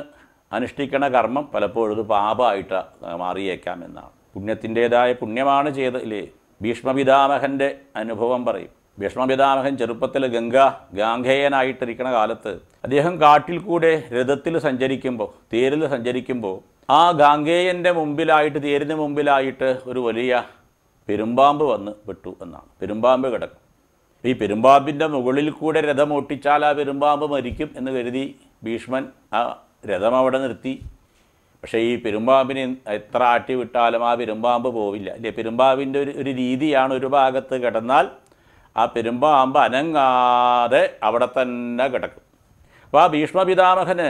അനുഷ്ഠിക്കണ കർമ്മം പലപ്പോഴും ഇത് പാപമായിട്ട് മാറിയേക്കാം എന്നാണ് പുണ്യത്തിൻ്റേതായ പുണ്യമാണ് ചെയ്ത ഇല്ലേ ഭീഷ്മപിതാമഹൻ്റെ അനുഭവം പറയും ഭീഷ്മപിതാമഹൻ ചെറുപ്പത്തിൽ ഗംഗ ഗാംഗേയനായിട്ടിരിക്കുന്ന കാലത്ത് അദ്ദേഹം കാട്ടിൽ കൂടെ രഥത്തിൽ സഞ്ചരിക്കുമ്പോൾ തേരിൽ സഞ്ചരിക്കുമ്പോൾ ആ ഗാംഗേയൻ്റെ മുമ്പിലായിട്ട് തേരിന് മുമ്പിലായിട്ട് ഒരു വലിയ പെരുമ്പാമ്പ് വന്ന് വിട്ടു എന്നാണ് പെരുമ്പാമ്പ് കിടക്കും ഈ പെരുമ്പാമ്പിൻ്റെ മുകളിൽ കൂടെ രഥം ഓട്ടിച്ചാൽ ആ പെരുമ്പാമ്പ് മരിക്കും എന്ന് കരുതി ഭീഷ്മൻ ആ രഥം അവിടെ നിർത്തി പക്ഷേ ഈ പെരുമ്പാമ്പിനെ എത്ര ആട്ടി വിട്ടാലും ആ പെരുമ്പാമ്പ് പോവില്ല അല്ലെ പെരുമ്പാമ്പിൻ്റെ ഒരു ഒരു രീതിയാണ് ഒരു ഭാഗത്ത് കിടന്നാൽ ആ പെരുമ്പാമ്പ് അനങ്ങാതെ അവിടെ തന്നെ കിടക്കും അപ്പോൾ ആ ഭീഷ്മ പിതാമഹന്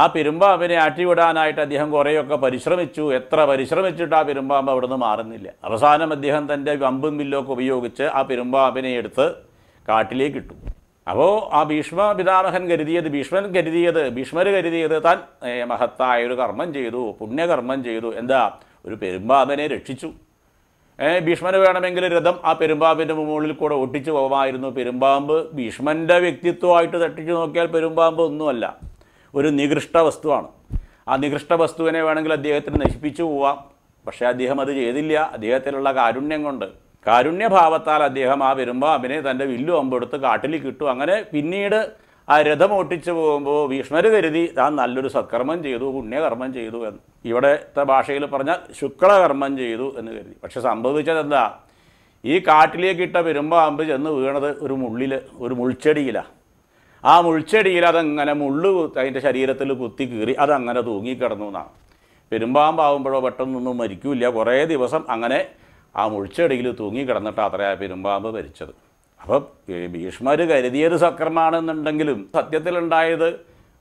ആ പെരുമ്പാമ്പിനെ അട്ടിവിടാനായിട്ട് അദ്ദേഹം കുറേയൊക്കെ പരിശ്രമിച്ചു എത്ര പരിശ്രമിച്ചിട്ട് ആ പെരുമ്പാമ്പ് അവിടുന്ന് മാറുന്നില്ല അവസാനം അദ്ദേഹം തൻ്റെ വമ്പും വില്ലൊക്കെ ഉപയോഗിച്ച് ആ പെരുമ്പാമ്പിനെ എടുത്ത് കാട്ടിലേക്ക് ഇട്ടു അപ്പോൾ ആ ഭീഷ്മ പിതാമഹൻ കരുതിയത് ഭീഷ്മൻ കരുതിയത് ഭീഷ്മർ കരുതിയത് താൻ മഹത്തായ ഒരു കർമ്മം ചെയ്തു പുണ്യകർമ്മം ചെയ്തു എന്താ ഒരു പെരുമ്പാമ്പിനെ രക്ഷിച്ചു ഭീഷ്മന് വേണമെങ്കിൽ രഥം ആ പെരുമ്പാമ്പിൻ്റെ മുകളിൽ കൂടെ ഒട്ടിച്ചു പോകുമായിരുന്നു പെരുമ്പാമ്പ് ഭീഷ്മൻ്റെ വ്യക്തിത്വമായിട്ട് തട്ടിച്ചു നോക്കിയാൽ പെരുമ്പാമ്പ് ഒന്നുമല്ല ഒരു നികൃഷ്ട വസ്തുവാണ് ആ നികൃഷ്ട വസ്തുവിനെ വേണമെങ്കിൽ അദ്ദേഹത്തിന് നശിപ്പിച്ചു പോവാം പക്ഷേ അദ്ദേഹം അത് ചെയ്തില്ല അദ്ദേഹത്തിലുള്ള കാരുണ്യം കൊണ്ട് കാരുണ്യഭാവത്താൽ അദ്ദേഹം ആ വരുമ്പോൾ അവനെ തൻ്റെ വില്ലു അമ്പെടുത്ത് കാട്ടിൽ കിട്ടും അങ്ങനെ പിന്നീട് ആ രഥം ഓട്ടിച്ചു പോകുമ്പോൾ ഭീഷ്മര് കരുതി താൻ നല്ലൊരു സത്കർമ്മം ചെയ്തു പുണ്യകർമ്മം ചെയ്തു എന്ന് ഇവിടത്തെ ഭാഷയിൽ പറഞ്ഞാൽ ശുക്ലകർമ്മം ചെയ്തു എന്ന് കരുതി പക്ഷെ സംഭവിച്ചത് എന്താ ഈ കാട്ടിലേക്ക് ഇട്ട പെരുമ്പാമ്പ് ചെന്ന് വീണത് ഒരു മുള്ളിൽ ഒരു മുൾച്ചെടിയിലാണ് ആ മുൾച്ചെടിയിൽ അതങ്ങനെ മുള്ളു അതിൻ്റെ ശരീരത്തിൽ കുത്തി കീറി അതങ്ങനെ തൂങ്ങിക്കിടന്നു എന്നാണ് പെരുമ്പാമ്പാവുമ്പോഴോ പെട്ടെന്നൊന്നും ഒന്നും കുറേ ദിവസം അങ്ങനെ ആ മുൾച്ചെടിയിൽ തൂങ്ങിക്കിടന്നിട്ട് അത്ര ആ പെരുമ്പാമ്പ് മരിച്ചത് അപ്പം ഭീഷ്മർ കരുതിയത് സക്രമാണെന്നുണ്ടെങ്കിലും സത്യത്തിലുണ്ടായത്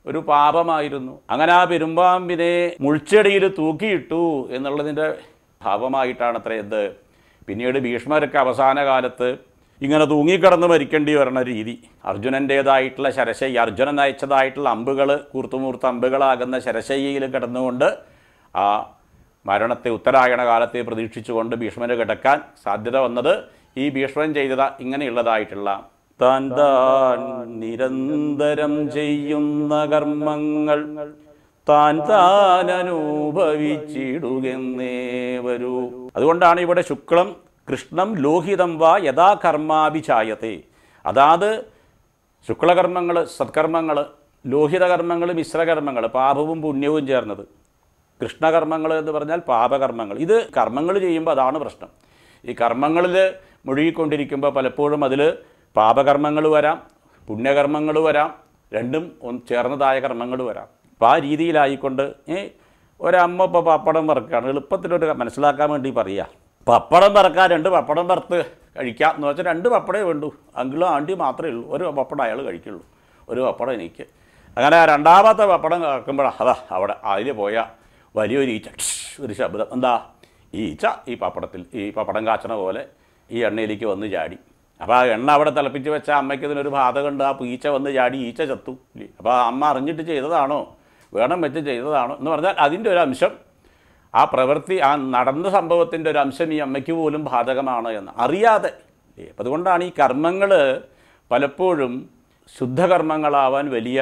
ഒരു പാപമായിരുന്നു അങ്ങനെ ആ പെരുമ്പാമ്പിനെ മുൾച്ചെടിയിൽ തൂക്കിയിട്ടു എന്നുള്ളതിൻ്റെ ഭാവമായിട്ടാണ് അത്ര എന്ത് പിന്നീട് ഭീഷ്മർക്ക് അവസാന കാലത്ത് ഇങ്ങനെ തൂങ്ങിക്കിടന്ന് മരിക്കേണ്ടി വരുന്ന രീതി അർജുനൻ്റേതായിട്ടുള്ള ശരശയ്യ അർജുനൻ അയച്ചതായിട്ടുള്ള അമ്പുകൾ കൂർത്തുമൂർത്ത അമ്പുകളാകുന്ന ശരശയ്യയിൽ കിടന്നുകൊണ്ട് ആ മരണത്തെ ഉത്തരായണ കാലത്തെ പ്രതീക്ഷിച്ചുകൊണ്ട് ഭീഷ്മന് കിടക്കാൻ സാധ്യത വന്നത് ഈ ഭീഷ്മൻ ചെയ്തത ഇങ്ങനെയുള്ളതായിട്ടുള്ള താൻ താൻ നിരന്തരം ചെയ്യുന്ന കർമ്മങ്ങൾ താൻ താൻ അനുഭവിച്ചിടുകെന്നേ വരൂ അതുകൊണ്ടാണ് ഇവിടെ ശുക്ലം കൃഷ്ണം ലോഹിതം വാ യഥാ കർമാഭിചായത്തെ അതാത് ശുക്ലകർമ്മങ്ങൾ സത്കർമ്മങ്ങൾ ലോഹിതകർമ്മങ്ങൾ മിശ്രകർമ്മങ്ങൾ പാപവും പുണ്യവും ചേർന്നത് കൃഷ്ണകർമ്മങ്ങൾ എന്ന് പറഞ്ഞാൽ പാപകർമ്മങ്ങൾ ഇത് കർമ്മങ്ങൾ ചെയ്യുമ്പോൾ അതാണ് പ്രശ്നം ഈ കർമ്മങ്ങളിൽ മുഴുകിക്കൊണ്ടിരിക്കുമ്പോൾ പലപ്പോഴും അതിൽ പാപകർമ്മങ്ങൾ വരാം പുണ്യകർമ്മങ്ങൾ വരാം രണ്ടും ഒന്ന് ചേർന്നതായ കർമ്മങ്ങൾ വരാം അപ്പോൾ ആ രീതിയിലായിക്കൊണ്ട് ഒരമ്മ ഇപ്പോൾ പപ്പടം വറക്കുകയാണ് എളുപ്പത്തിലൊരു മനസ്സിലാക്കാൻ വേണ്ടി പറയുക പപ്പടം പറക്കാൻ രണ്ട് പപ്പടം പറത്ത് കഴിക്കാം എന്ന് വെച്ചാൽ രണ്ട് പപ്പടേ വേണ്ടു അങ്കിളും ആണ്ടി മാത്രമേ ഉള്ളൂ ഒരു പപ്പടം അയാൾ കഴിക്കുള്ളൂ ഒരു പപ്പടം എനിക്ക് അങ്ങനെ രണ്ടാമത്തെ പപ്പടം കേൾക്കുമ്പോഴാണ് അതാ അവിടെ അതിൽ പോയ വലിയൊരു ഈച്ച ഒരു ശബ്ദം എന്താ ഈച്ച ഈ പപ്പടത്തിൽ ഈ പപ്പടം കാച്ചണ പോലെ ഈ എണ്ണയിലേക്ക് വന്ന് ചാടി അപ്പോൾ ആ എണ്ണ അവിടെ തിളപ്പിച്ച് വെച്ച അമ്മയ്ക്ക് ഇതിനൊരു ബാധകമുണ്ട് ആ ഈച്ച വന്ന് ചാടി ഈച്ച ചത്തു അപ്പോൾ അമ്മ അറിഞ്ഞിട്ട് ചെയ്തതാണോ വേണം വെച്ച് ചെയ്തതാണോ എന്ന് പറഞ്ഞാൽ അതിൻ്റെ ഒരു അംശം ആ പ്രവൃത്തി ആ നടന്ന സംഭവത്തിൻ്റെ ഒരു അംശം ഈ അമ്മയ്ക്ക് പോലും ബാധകമാണ് എന്ന് അറിയാതെ അപ്പം അതുകൊണ്ടാണ് ഈ കർമ്മങ്ങൾ പലപ്പോഴും ശുദ്ധകർമ്മങ്ങളാവാൻ വലിയ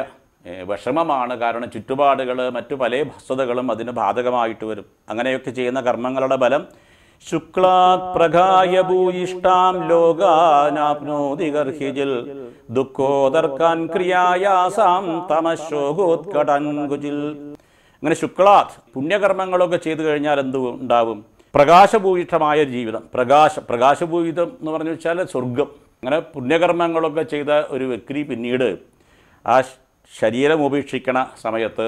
വിഷമമാണ് കാരണം ചുറ്റുപാടുകൾ മറ്റു പല വസ്തുതകളും അതിന് ബാധകമായിട്ട് വരും അങ്ങനെയൊക്കെ ചെയ്യുന്ന കർമ്മങ്ങളുടെ ബലം ശുക്ലാത് പ്രകായ ഭൂയിഷ്ടാം ലോകാനാപ്നോതി ദുഃഖോദർക്കാൻ ക്രിയായാസാം തമശോകോത്കടങ്കുജിൽ അങ്ങനെ ശുക്ലാത് പുണ്യകർമ്മങ്ങളൊക്കെ ചെയ്തു കഴിഞ്ഞാൽ എന്ത് ഉണ്ടാവും പ്രകാശഭൂയിഷ്ടമായ ജീവിതം പ്രകാശ പ്രകാശഭൂയിതം എന്ന് പറഞ്ഞു വെച്ചാൽ സ്വർഗം അങ്ങനെ പുണ്യകർമ്മങ്ങളൊക്കെ ചെയ്ത ഒരു വ്യക്തി പിന്നീട് ആ ശരീരം ഉപേക്ഷിക്കണ സമയത്ത്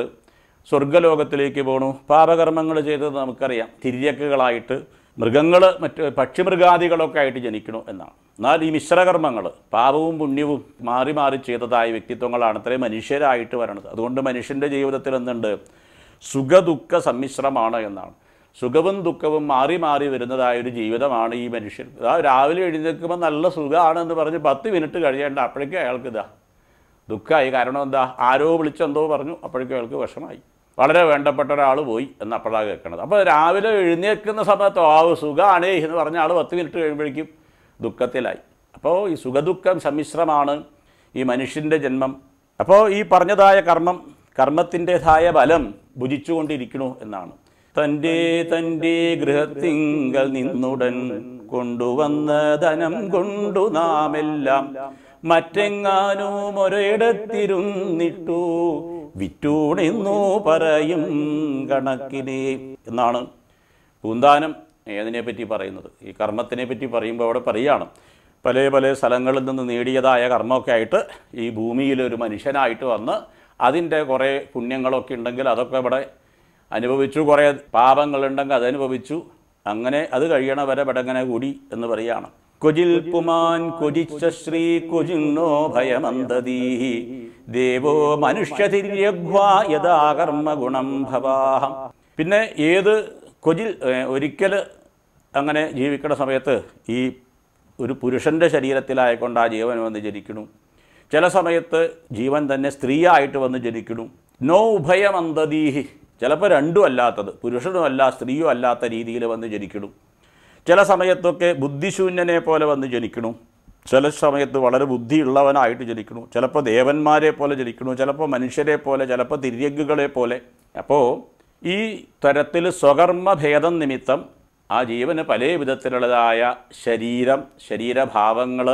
സ്വർഗലോകത്തിലേക്ക് പോകണു പാപകർമ്മങ്ങൾ ചെയ്തത് നമുക്കറിയാം തിരിയക്കുകളായിട്ട് മൃഗങ്ങൾ മറ്റ് പക്ഷിമൃഗാദികളൊക്കെ ആയിട്ട് ജനിക്കണു എന്നാണ് എന്നാൽ ഈ മിശ്രകർമ്മങ്ങൾ പാപവും പുണ്യവും മാറി മാറി ചെയ്തതായ വ്യക്തിത്വങ്ങളാണ് അത്രയും മനുഷ്യരായിട്ട് വരണത് അതുകൊണ്ട് മനുഷ്യൻ്റെ ജീവിതത്തിൽ എന്തുണ്ട് സുഖദുഃഖ സമ്മിശ്രമാണ് എന്നാണ് സുഖവും ദുഃഖവും മാറി മാറി വരുന്നതായ ഒരു ജീവിതമാണ് ഈ മനുഷ്യൻ ആ രാവിലെ എഴുന്നേൽക്കുമ്പോൾ നല്ല സുഖമാണെന്ന് പറഞ്ഞ് പത്ത് മിനിറ്റ് കഴിയേണ്ട അപ്പോഴേക്കും അയാൾക്ക് ഇതാ ദുഃഖമായി കാരണം എന്താ ആരോ വിളിച്ചെന്തോ പറഞ്ഞു അപ്പോഴേക്കും അയാൾക്ക് വിഷമായി വളരെ വേണ്ടപ്പെട്ട ഒരാൾ പോയി എന്ന് അപ്പോഴാണ് കേൾക്കണത് അപ്പോൾ രാവിലെ എഴുന്നേൽക്കുന്ന സമയത്ത് ആ സുഖമാണേ എന്ന് പറഞ്ഞ ആൾ പത്ത് മിനിറ്റ് കഴിയുമ്പോഴേക്കും ദുഃഖത്തിലായി അപ്പോൾ ഈ സുഖദുഃഖം സമ്മിശ്രമാണ് ഈ മനുഷ്യൻ്റെ ജന്മം അപ്പോൾ ഈ പറഞ്ഞതായ കർമ്മം കർമ്മത്തിൻ്റെതായ ഫലം ഭുജിച്ചുകൊണ്ടിരിക്കണു എന്നാണ് തൻ്റെ തൻ്റെ ഗൃഹത്തിങ്കൽ നിന്നുടൻ കൊണ്ടുവന്ന ധനം കൊണ്ടു നാമെല്ലാം മറ്റെങ്ങാനും ഒരിടത്തിരുന്നിട്ടു വിറ്റൂണെന്നു പറയും കണക്കിനെ എന്നാണ് പൂന്താനം ഏതിനെ പറ്റി പറയുന്നത് ഈ കർമ്മത്തിനെ പറ്റി പറയുമ്പോൾ അവിടെ പറയുകയാണ് പല പല സ്ഥലങ്ങളിൽ നിന്ന് നേടിയതായ കർമ്മമൊക്കെ ആയിട്ട് ഈ ഭൂമിയിൽ ഒരു മനുഷ്യനായിട്ട് വന്ന് അതിൻ്റെ കുറേ പുണ്യങ്ങളൊക്കെ ഉണ്ടെങ്കിൽ അതൊക്കെ ഇവിടെ അനുഭവിച്ചു കുറേ പാപങ്ങളുണ്ടെങ്കിൽ അതനുഭവിച്ചു അങ്ങനെ അത് കഴിയണവരെ പടങ്ങനെ കൂടി എന്ന് പറയാണ് കുജിൽ പുമാൻ കൊജിച്ച ശ്രീ കുജിന്നോ ഭയമന്തതീഹി ദേവോ മനുഷ്യതിര്യഗ്വായതാകർമ്മ ഗുണം ഭവാഹം പിന്നെ ഏത് കൊജിൽ ഒരിക്കൽ അങ്ങനെ ജീവിക്കുന്ന സമയത്ത് ഈ ഒരു പുരുഷൻ്റെ ശരീരത്തിലായിക്കൊണ്ട് ആ ജീവൻ വന്ന് ജനിക്കണം ചില സമയത്ത് ജീവൻ തന്നെ സ്ത്രീയായിട്ട് വന്ന് ജനിക്കുന്നു നോ ഉഭയമന്തദീഹി ചിലപ്പോൾ രണ്ടും അല്ലാത്തത് പുരുഷനും അല്ല സ്ത്രീയും അല്ലാത്ത രീതിയിൽ വന്ന് ജനിക്കുന്നു ചില സമയത്തൊക്കെ ബുദ്ധിശൂന്യനെ പോലെ വന്ന് ജനിക്കുന്നു ചില സമയത്ത് വളരെ ബുദ്ധിയുള്ളവനായിട്ട് ജനിക്കുന്നു ചിലപ്പോൾ ദേവന്മാരെ പോലെ ജനിക്കുന്നു ചിലപ്പോൾ മനുഷ്യരെ പോലെ ചിലപ്പോൾ തിര്യഗുകളെ പോലെ അപ്പോൾ ഈ തരത്തിൽ സ്വകർമ്മ ഭേദം നിമിത്തം ആ ജീവന് പല വിധത്തിലുള്ളതായ ശരീരം ശരീരഭാവങ്ങൾ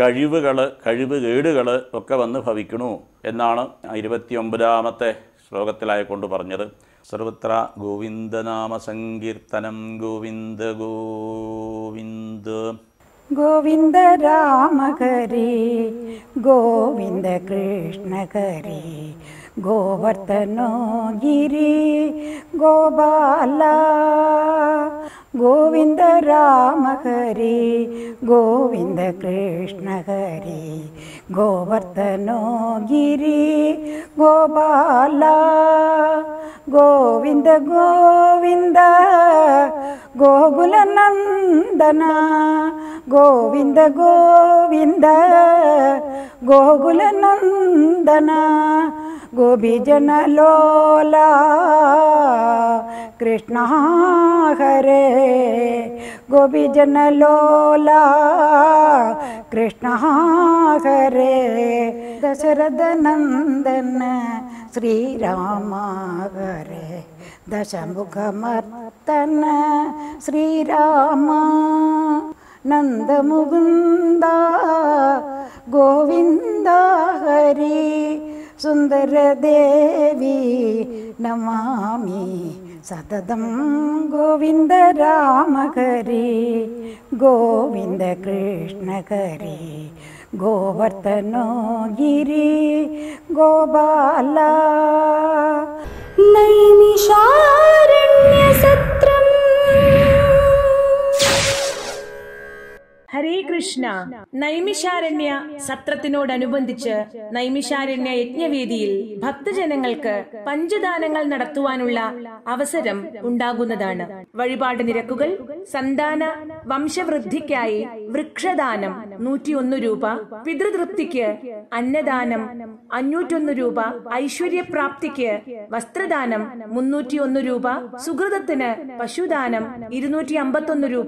കഴിവുകൾ കഴിവ് കേടുകൾ ഒക്കെ വന്ന് ഭവിക്കണു എന്നാണ് ഇരുപത്തിയൊമ്പതാമത്തെ ശ്ലോകത്തിലായി കൊണ്ട് പറഞ്ഞത് സർവത്ര ഗോവിന്ദനാമ സങ്കീർത്തനം ഗോവിന്ദ ഗോവിന്ദ ഗോവിന്ദ രാമഹരി ഗോവിന്ദ കൃഷ്ണകരി ഗോവർദ്ധനോ ഗിരി ഗോപാല गोविंद राम हरे गोविंद कृष्ण हरे गोवर्धनो गिरी गोपाला गोविंद गोविंद गोकुल गोविन्द गोविंद गोविंद गोकुल गोविन्द गोभीजन लोला कृष्ण हरे रे गोबिजन ललोला कृष्णः हरे दशरथ नन्दन् श्रीरामः दशमुखमर्तन् श्रीराम नन्दमुकुन्द गोविन्द हरि सुन्दरदेवी नमामि सततं गोविन्द रामकरे गोविन्दकृष्णकरे गोवर्धनो गिरि गोपाला नैनिषार ഹരേ കൃഷ്ണ നൈമിഷാരണ്യ സത്രത്തിനോടനുബന്ധിച്ച് നൈമിഷാരണ്യ യജ്ഞവേദിയിൽ ഭക്തജനങ്ങൾക്ക് പഞ്ചദാനങ്ങൾ നടത്തുവാനുള്ള അവസരം ഉണ്ടാകുന്നതാണ് വഴിപാട് നിരക്കുകൾ സന്താന വംശവൃദ്ധിക്കായി വൃക്ഷദാനം നൂറ്റിയൊന്ന് രൂപ പിതൃതൃപ്തിക്ക് അന്നദാനം അഞ്ഞൂറ്റൊന്ന് രൂപ ഐശ്വര്യപ്രാപ്തിക്ക് വസ്ത്രദാനം മുന്നൂറ്റിയൊന്ന് രൂപ സുഹൃതത്തിന് പശുദാനം ഇരുന്നൂറ്റി അമ്പത്തൊന്ന് രൂപ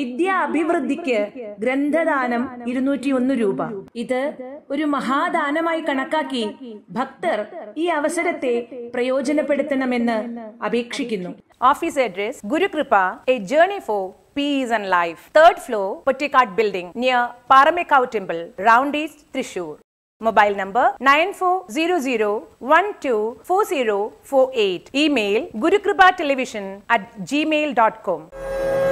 വിദ്യാ അഭിവൃദ്ധിക്ക് ഗ്രന്ഥദാനം ഇരുന്നൂറ്റിയൊന്ന് രൂപ ഇത് ഒരു മഹാദാനമായി കണക്കാക്കി ഭക്തർ ഈ അവസരത്തെ പ്രയോജനപ്പെടുത്തണമെന്ന് അപേക്ഷിക്കുന്നു office address Gurukripa a journey for peace and life third floor Pottekkad building near Paramekkavu temple round east Thrissur mobile number nine four zero zero one two four zero four eight email Gurukripa television at Gmail dot com